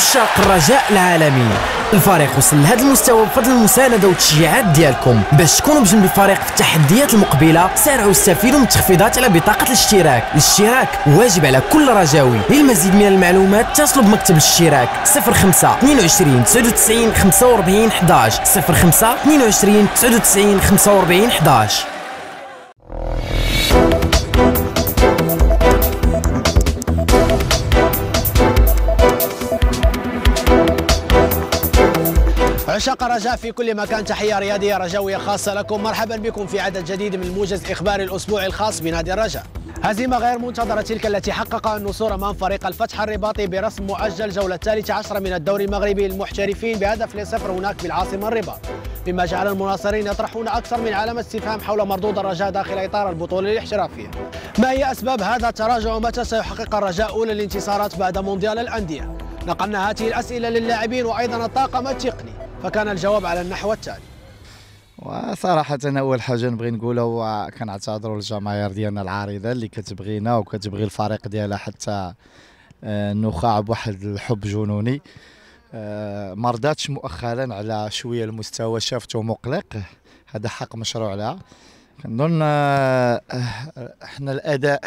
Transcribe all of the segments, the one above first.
عشاق الرجاء العالمي الفريق وصل لهذا المستوى بفضل المسانده والتشجيعات ديالكم باش تكونوا بجنب الفريق في التحديات المقبله سارعوا واستفيدوا من التخفيضات على بطاقه الاشتراك الاشتراك واجب على كل رجاوي للمزيد من المعلومات اتصلوا بمكتب الاشتراك 05 22 99 45 11 05 22 99 45 11 عشاق رجاء في كل مكان تحية رياضية رجاوية خاصة لكم مرحبا بكم في عدد جديد من الموجز إخبار الأسبوعي الخاص بنادي الرجاء هزيمة غير منتظرة تلك التي حققها النصور أمام فريق الفتح الرباطي برسم مؤجل جولة الثالثة عشرة من الدوري المغربي للمحترفين بهدف لصفر هناك بالعاصمة الرباط مما جعل المناصرين يطرحون أكثر من علامة استفهام حول مردود الرجاء داخل إطار البطولة الاحترافية ما هي أسباب هذا التراجع ومتى سيحقق الرجاء أولى الانتصارات بعد مونديال الأندية نقلنا هذه الأسئلة للاعبين وأيضا الطاقم التقني فكان الجواب على النحو التالي وصراحة أول حاجة نبغي نقولها هو كنعتذروا للجماهير ديالنا العارضة اللي كتبغينا وكتبغي الفريق ديالها حتى آه، نخاع بواحد الحب جنوني آه، ما رضاتش مؤخرا على شوية المستوى شافته مقلق هذا حق مشروع لها كنظن آه، احنا الأداء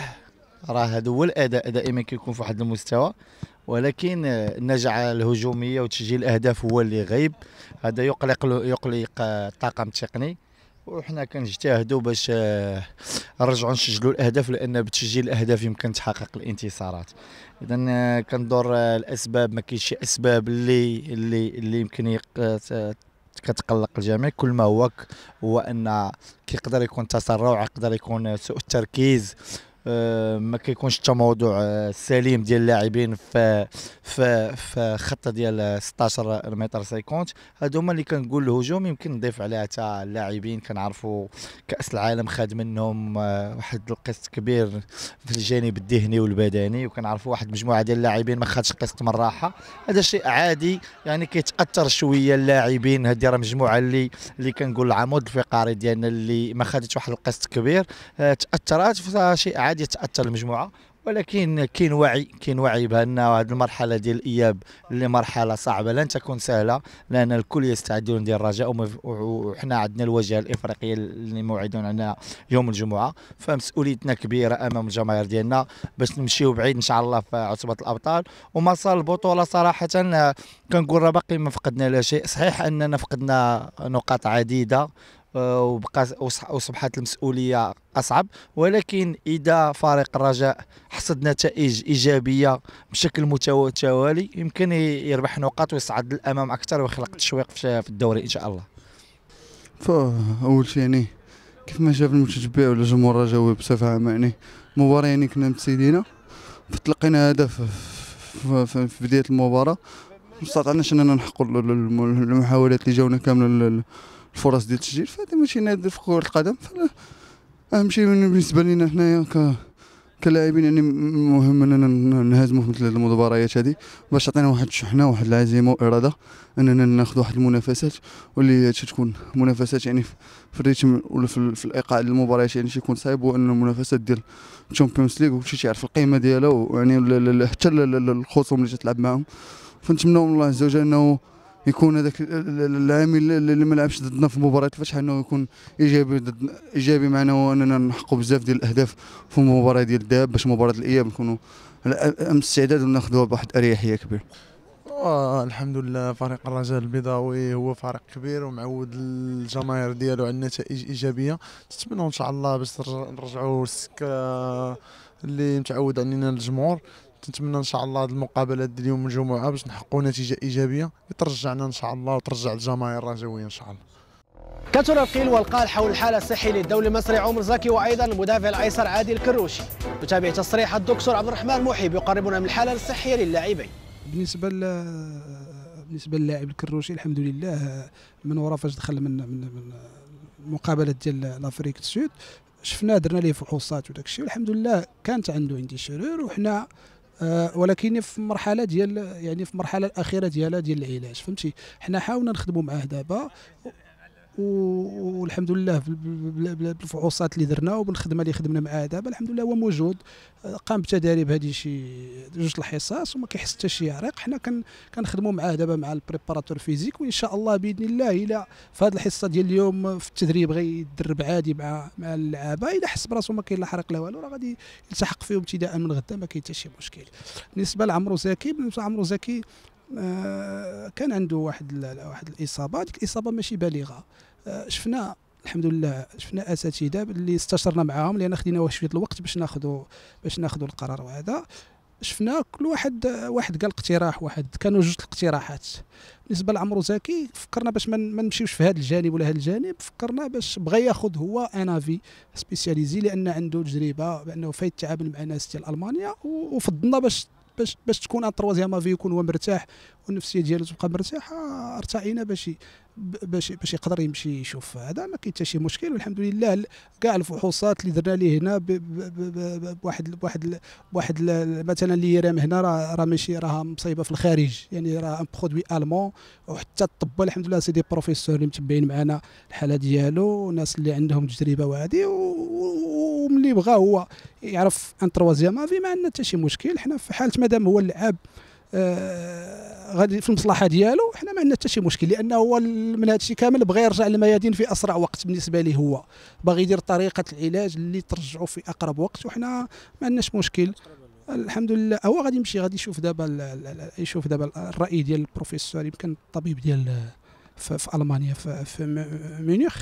راه هذا هو الاداء دائما كيكون في واحد المستوى ولكن النجعه الهجوميه وتسجيل الاهداف هو اللي غايب هذا يقلق يقلق الطاقم التقني وحنا كنجتهدوا باش آه، نرجعوا نسجلوا الاهداف لان بتسجيل الاهداف يمكن تحقق الانتصارات اذا آه، كندور آه، الاسباب ما كاينش شي اسباب اللي اللي اللي يمكن كتقلق الجميع كل ما هو هو ان كيقدر يكون تسرع يقدر يكون سوء التركيز آه، ما كيكونش التموضع السليم آه، ديال اللاعبين في في في خطه ديال 16 متر 50 هادو هما اللي كنقول الهجوم يمكن نضيف عليها حتى اللاعبين كنعرفوا كاس العالم خاد منهم آه، واحد القسط كبير في الجانب الذهني والبدني وكنعرفوا واحد مجموعه ديال اللاعبين ما خدش قسط من الراحه هذا شيء عادي يعني كيتاثر شويه اللاعبين هذه راه مجموعه اللي اللي كنقول العمود الفقري ديالنا اللي ما خدتش واحد القسط كبير تاثرات فشيء عادي عادي تاثر المجموعه ولكن كاين وعي كاين وعي بان هذه المرحله ديال الاياب اللي مرحله صعبه لن تكون سهله لان الكل يستعدون ديال الرجاء وحنا عندنا الواجهه الافريقيه اللي موعدون عندنا يوم الجمعه فمسؤوليتنا كبيره امام الجماهير ديالنا باش نمشيو بعيد ان شاء الله في عصبه الابطال ومسار البطوله صراحه كنقول راه باقي ما فقدنا لا شيء صحيح اننا فقدنا نقاط عديده وبقى وصبحت المسؤوليه اصعب ولكن اذا فريق الرجاء حصد نتائج ايجابيه بشكل متوالي يمكن يربح نقاط ويصعد للامام اكثر ويخلق تشويق في الدوري ان شاء الله فاول شيء يعني كيف ما شاف المتتبع ولا جمهور الرجاوي بصفه عامه يعني المباراه يعني كنا متسيدين فتلقينا هدف في بدايه المباراه استطعنا اننا نحققوا المحاولات اللي جاونا كامله الفرص ديال التسجيل فهذا ماشي نادر في كره القدم اهم شيء بالنسبه لنا حنايا ك كلاعبين يعني مهم اننا نهزموا في مثل المباريات هذه باش تعطينا واحد الشحنه واحد العزيمه واراده اننا ناخذ واحد المنافسات واللي تتكون منافسات يعني في الريتم ولا في, في الايقاع المباريات يعني تيكون صعيب وان المنافسات ديال الشامبيونز ليغ وكلشي تيعرف القيمه ديالها ويعني حتى الخصوم اللي تتلعب معاهم فنتمنى من الله عز وجل انه يكون هذاك العامل اللي ما لعبش ضدنا في مباراه الفتح انه يكون ايجابي ضد ايجابي معنا اننا نحققوا بزاف ديال الاهداف في المباراه ديال الذهاب باش مباراه الاياب نكونوا امس استعداد وناخذوها بواحد الاريحيه كبيره آه، الحمد لله فريق الرجاء البيضاوي هو فريق كبير ومعود الجماهير ديالو على نتائج ايجابيه نتمنى ان شاء الله باش نرجعوا السكه آه، اللي متعود علينا الجمهور تنتمنى ان شاء الله هذه المقابله ديال اليوم الجمعه باش نحققوا نتيجه ايجابيه ترجعنا ان شاء الله وترجع الجماهير الرجويه ان شاء الله كثر القيل والقال حول الحاله الصحيه للدولي المصري عمر زكي وايضا المدافع الايسر عادل الكروشي نتابع تصريح الدكتور عبد الرحمن محب يقربنا من الحاله الصحيه للاعبين بالنسبه بالنسبه للاعب الكروشي الحمد لله من وراء فاش دخل من من من المقابله ديال لافريك سود شفنا درنا ليه فحوصات وداك الشيء والحمد لله كانت عنده عندي شرور وحنا آه، ولكن في مرحله ديال يعني في المرحله الاخيره ديالها ديال العلاج فهمتي حنا حاولنا نخدموا معاه دابا والحمد لله بالفحوصات اللي درنا وبالخدمه اللي خدمنا معاه دابا الحمد لله هو موجود قام بتدريب هذه شي جوج الحصص وما كيحس حتى شي عريق حنا كنخدموا معاه دابا مع البريباراتور فيزيك وان شاء الله باذن الله الى في هذه الحصه ديال اليوم في التدريب غيدرب عادي مع مع اللعابه الى حس براسو ما كاين لا حرق لا والو راه غادي يلتحق فيهم ابتداء من غدا ما كاين حتى شي مشكل بالنسبه لعمرو زكي بالنسبه لعمرو زكي آه، كان عنده واحد واحد الاصابه ديك الاصابه ماشي بالغه آه، شفنا الحمد لله شفنا اساتذه اللي استشرنا معاهم لان خدينا شويه الوقت باش ناخذوا باش ناخذوا القرار وهذا شفنا كل واحد واحد قال اقتراح واحد كانوا جوج الاقتراحات بالنسبه لعمرو زكي فكرنا باش ما نمشيوش في هذا الجانب ولا هذا الجانب فكرنا باش بغى ياخذ هو ان افي سبيسياليزي لان عنده تجربه بانه فايت تعامل مع ناس ديال المانيا وفضلنا باش باش باش تكون ان تروازيام في يكون هو مرتاح والنفسيه ديالو تبقى مرتاحه ارتعينا باش باش باش يقدر يمشي يشوف هذا ما كاين حتى شي مشكل والحمد لله كاع الفحوصات اللي درنا ليه هنا بواحد بواحد بواحد مثلا اللي يرام هنا راه راه ماشي راه مصيبه في الخارج يعني راه ان برودوي المون وحتى الطب الحمد لله سي دي بروفيسور اللي متبعين معنا الحاله ديالو ناس اللي عندهم تجربه وهذه وملي بغى هو يعرف ان تروازيام افي ما عندنا حتى شي مشكل حنا في حاله مادام هو اللعاب آه غادي في المصلحه ديالو حنا ما عندنا حتى شي مشكل لانه هو من هذا الشيء كامل بغى يرجع للميادين في اسرع وقت بالنسبه ليه هو باغي يدير طريقه العلاج اللي ترجعه في اقرب وقت وحنا ما عندناش مشكل الحمد لله هو غادي يمشي غادي يشوف دابا يشوف دابا الراي ديال البروفيسور يمكن الطبيب ديال آه، في, في المانيا في, في ميونخ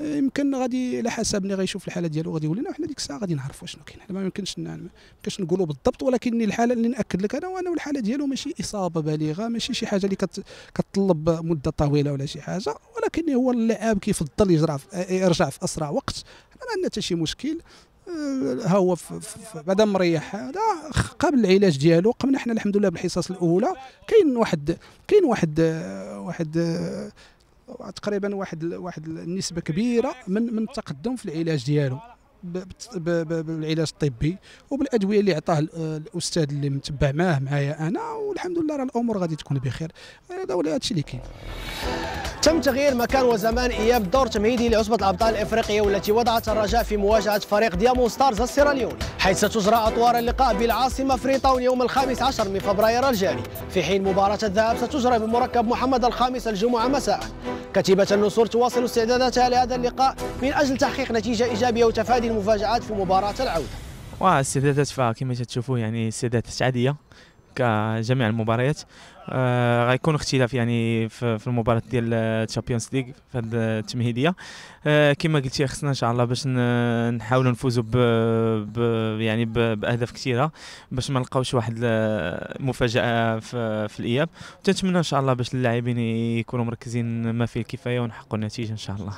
يمكن غادي على حسب اللي غيشوف الحاله ديالو غادي يقول لنا وحنا ديك الساعه غادي نعرفوا شنو كاين ما يمكنش ما يمكنش نقولوا بالضبط ولكن الحاله اللي ناكد لك انا وانا الحاله ديالو ماشي اصابه بالغه ماشي شي حاجه اللي كتطلب مده طويله ولا شي حاجه ولكن هو اللاعب كيفضل يرجع يرجع في اسرع وقت ما عندنا حتى شي مشكل آه، ها هو بعد مريح هذا قبل العلاج ديالو قمنا حنا الحمد لله بالحصص الاولى كاين واحد كاين واحد واحد آه، تقريبا واحد واحد النسبه كبيره من من التقدم في العلاج ديالو بالعلاج الطبي وبالادويه اللي عطاه الاستاذ اللي متبع معاه معايا انا والحمد لله راه الامور غادي تكون بخير هذا هو الشيء اللي كاين تم تغيير مكان وزمان اياب دور تمهيدي لعصبه الابطال الافريقيه والتي وضعت الرجاء في مواجهه فريق ديامو ستارز السيراليوني حيث ستجرى اطوار اللقاء بالعاصمه فريطاون يوم الخامس عشر من فبراير الجاري في حين مباراه الذهاب ستجرى بمركب محمد الخامس الجمعه مساء كتيبة النصور تواصل استعداداتها لهذا اللقاء من أجل تحقيق نتيجة إيجابية وتفادي المفاجآت في مباراة العودة واه استعدادات فكما تشوفوا يعني استعدادات عادية كجميع المباريات آه غيكون اختلاف يعني في, في المباراه ديال الشامبيونز ليغ في هذه التمهيديه آه كما قلتي خصنا ان شاء الله باش نحاولوا نفوزوا ب يعني باهداف كثيره باش ما نلقاوش واحد المفاجاه في, في الاياب تنتمنى ان شاء الله باش اللاعبين يكونوا مركزين ما فيه الكفايه ونحققوا النتيجه ان شاء الله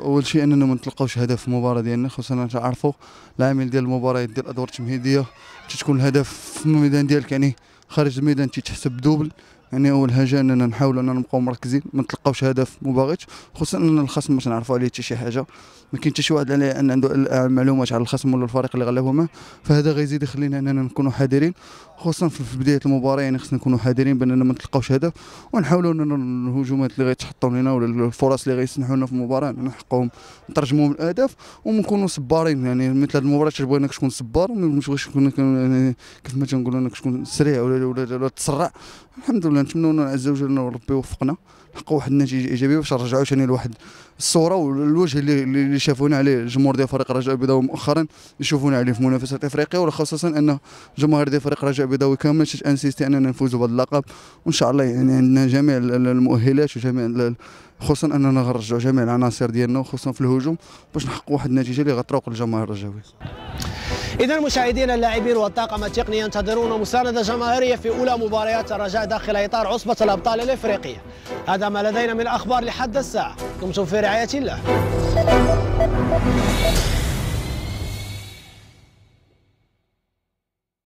اول شيء اننا ما نتلقاوش هدف في المباراه ديالنا خصنا نعرفوا العامل ديال المباريات ديال الادوار التمهيديه تتكون الهدف في الميدان ديالك يعني خارج الميدان تيتحسب دوبل يعني اول حاجه اننا نحاولوا اننا نبقاو مركزين ما نتلقاوش هدف ما باغيتش خصوصا ان الخصم ما تنعرفوا عليه حتى شي حاجه ما كاين حتى شي واحد ان عنده معلومات على الخصم ولا الفريق اللي غلبوا فهذا غيزيد يخلينا اننا نكونوا حذرين خصوصا في بدايه المباراه يعني خصنا نكونوا حذرين باننا ما نتلقاوش هدف ونحاولوا ان الهجومات اللي غيتحطوا لنا ولا الفرص اللي غيسنحوا لنا في المباراه نحققهم نترجموهم الاهداف ونكونوا صبارين يعني مثل هذه المباراه تبغي انك تكون صبار وما تبغيش تكون يعني كيف ما تنقولوا انك تكون سريع ولا ولا, ولا تسرع الحمد لله نتمنوا ان عز وجل ربي يوفقنا نحققوا واحد النتيجه ايجابيه باش نرجعوا ثاني لواحد الصوره والوجه اللي اللي شافونا عليه الجمهور ديال فريق الرجاء البيضاء مؤخرا يشوفونا عليه في منافسات افريقيا وخصوصا ان جمهور ديال فريق الرجاء البيضاوي كامل باش انسيستي اننا نفوزوا باللقب وان شاء الله يعني عندنا جميع المؤهلات وجميع خصوصا اننا نرجعوا جميع العناصر ديالنا وخصوصا في الهجوم باش نحققوا واحد النتيجه اللي غتروق الجماهير الرجاوي اذا مشاهدينا اللاعبين والطاقم التقني ينتظرون مسانده جماهيريه في اولى مباريات الرجاء داخل اطار عصبه الابطال الافريقيه هذا ما لدينا من اخبار لحد الساعه دمتم في رعايه الله